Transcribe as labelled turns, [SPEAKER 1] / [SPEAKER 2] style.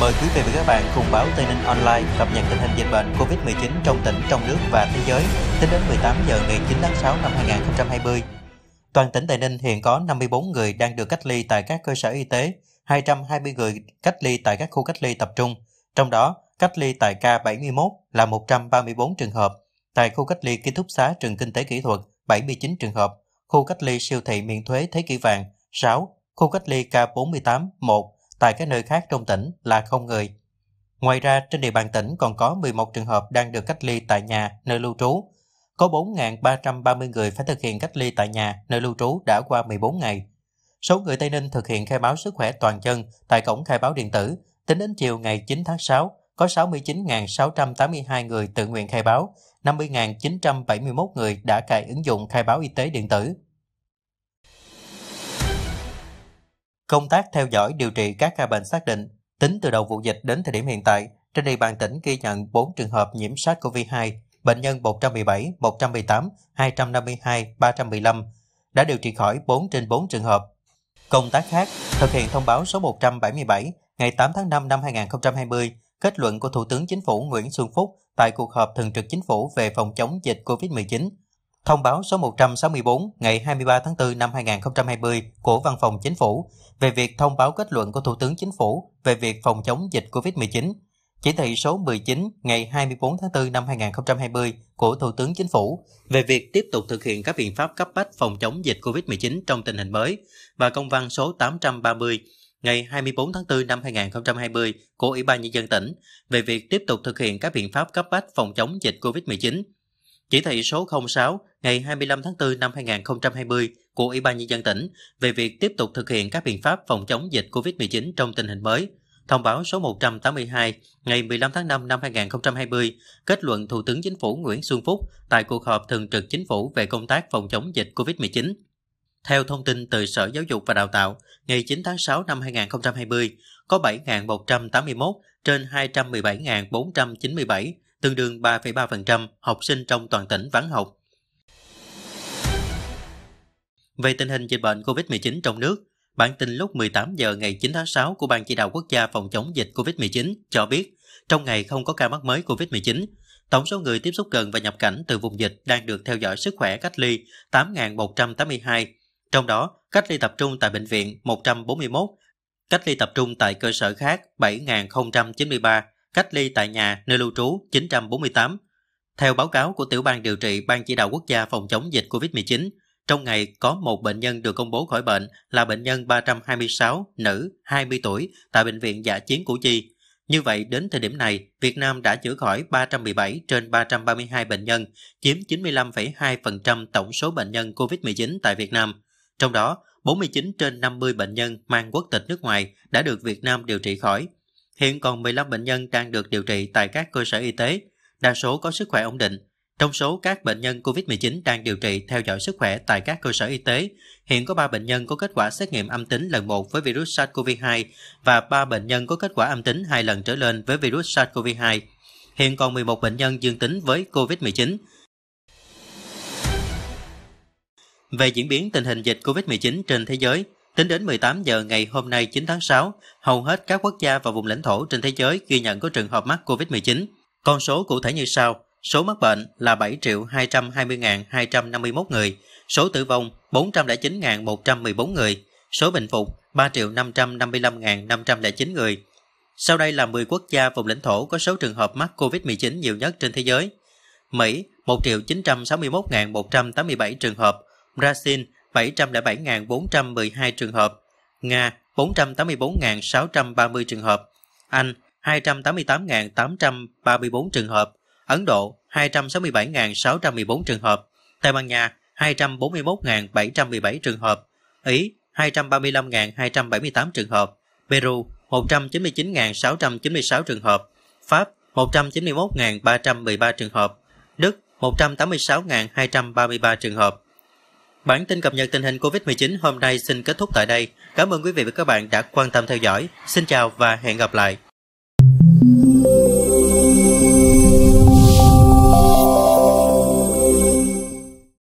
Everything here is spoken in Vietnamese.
[SPEAKER 1] Mời quý vị và các bạn cùng báo Tây Ninh Online cập nhật tình hình dịch bệnh COVID-19 trong tỉnh, trong nước và thế giới tính đến 18 giờ ngày 9 tháng 6 năm 2020. Toàn tỉnh Tây Ninh hiện có 54 người đang được cách ly tại các cơ sở y tế, 220 người cách ly tại các khu cách ly tập trung, trong đó cách ly tại K71 là 134 trường hợp, tại khu cách ly ký thúc xá trường kinh tế kỹ thuật 79 trường hợp, khu cách ly siêu thị miễn thuế Thế kỷ vàng 6, khu cách ly K48 1, tại các nơi khác trong tỉnh là không người. Ngoài ra, trên địa bàn tỉnh còn có 11 trường hợp đang được cách ly tại nhà, nơi lưu trú. Có 4.330 người phải thực hiện cách ly tại nhà, nơi lưu trú đã qua 14 ngày. Số người Tây Ninh thực hiện khai báo sức khỏe toàn dân tại cổng khai báo điện tử. Tính đến chiều ngày 9 tháng 6, có 69.682 người tự nguyện khai báo, 50.971 người đã cài ứng dụng khai báo y tế điện tử. Công tác theo dõi điều trị các ca bệnh xác định, tính từ đầu vụ dịch đến thời điểm hiện tại, trên địa bàn tỉnh ghi nhận 4 trường hợp nhiễm SARS-CoV-2, bệnh nhân 117, 118, 252, 315 đã điều trị khỏi 4 trên 4 trường hợp. Công tác khác, thực hiện thông báo số 177 ngày 8 tháng 5 năm 2020, kết luận của Thủ tướng Chính phủ Nguyễn Xuân Phúc tại cuộc họp thường trực chính phủ về phòng chống dịch COVID-19 Thông báo số 164 ngày 23 tháng 4 năm 2020 của Văn phòng Chính phủ về việc thông báo kết luận của Thủ tướng Chính phủ về việc phòng chống dịch COVID-19. Chỉ thị số 19 ngày 24 tháng 4 năm 2020 của Thủ tướng Chính phủ về việc tiếp tục thực hiện các biện pháp cấp bách phòng chống dịch COVID-19 trong tình hình mới và công văn số 830 ngày 24 tháng 4 năm 2020 của Ủy ban Nhân dân tỉnh về việc tiếp tục thực hiện các biện pháp cấp bách phòng chống dịch COVID-19 chỉ thị số 06 ngày 25 tháng 4 năm 2020 của Ủy ban Nhân dân tỉnh về việc tiếp tục thực hiện các biện pháp phòng chống dịch COVID-19 trong tình hình mới. Thông báo số 182 ngày 15 tháng 5 năm 2020, kết luận Thủ tướng Chính phủ Nguyễn Xuân Phúc tại cuộc họp thường trực chính phủ về công tác phòng chống dịch COVID-19. Theo thông tin từ Sở Giáo dục và Đào tạo, ngày 9 tháng 6 năm 2020, có 7.181 trên 217.497 tương đương 3,3% học sinh trong toàn tỉnh vắng học. Về tình hình dịch bệnh COVID-19 trong nước, bản tin lúc 18 giờ ngày 9 tháng 6 của Ban Chỉ đạo Quốc gia phòng chống dịch COVID-19 cho biết, trong ngày không có ca mắc mới COVID-19, tổng số người tiếp xúc gần và nhập cảnh từ vùng dịch đang được theo dõi sức khỏe cách ly 8.182, trong đó cách ly tập trung tại bệnh viện 141, cách ly tập trung tại cơ sở khác 7.093, cách ly tại nhà nơi lưu trú 948. Theo báo cáo của tiểu ban điều trị Ban chỉ đạo quốc gia phòng chống dịch COVID-19, trong ngày có một bệnh nhân được công bố khỏi bệnh là bệnh nhân 326, nữ, 20 tuổi, tại Bệnh viện giả Chiến Củ Chi. Như vậy, đến thời điểm này, Việt Nam đã chữa khỏi 317 trên 332 bệnh nhân, chiếm 95,2% tổng số bệnh nhân COVID-19 tại Việt Nam. Trong đó, 49 trên 50 bệnh nhân mang quốc tịch nước ngoài đã được Việt Nam điều trị khỏi, Hiện còn 15 bệnh nhân đang được điều trị tại các cơ sở y tế, đa số có sức khỏe ổn định. Trong số các bệnh nhân COVID-19 đang điều trị theo dõi sức khỏe tại các cơ sở y tế, hiện có 3 bệnh nhân có kết quả xét nghiệm âm tính lần 1 với virus SARS-CoV-2 và 3 bệnh nhân có kết quả âm tính 2 lần trở lên với virus SARS-CoV-2. Hiện còn 11 bệnh nhân dương tính với COVID-19. Về diễn biến tình hình dịch COVID-19 trên thế giới, Tính đến 18 giờ ngày hôm nay 9 tháng 6, hầu hết các quốc gia và vùng lãnh thổ trên thế giới ghi nhận có trường hợp mắc COVID-19. Con số cụ thể như sau, số mắc bệnh là 7.220.251 người, số tử vong 409.114 người, số bình phục 3.555.509 người. Sau đây là 10 quốc gia vùng lãnh thổ có số trường hợp mắc COVID-19 nhiều nhất trên thế giới. Mỹ 1.961.187 trường hợp, Brazil 707.412 trường hợp, Nga 484.630 trường hợp, Anh 288.834 trường hợp, Ấn Độ 267.614 trường hợp, Tây Ban Nha 241.717 trường hợp, Ý 235.278 trường hợp, Peru 199.696 trường hợp, Pháp 191.313 trường hợp, Đức 186.233 trường hợp, Bản tin cập nhật tình hình COVID-19 hôm nay xin kết thúc tại đây. Cảm ơn quý vị và các bạn đã quan tâm theo dõi. Xin chào và hẹn gặp lại.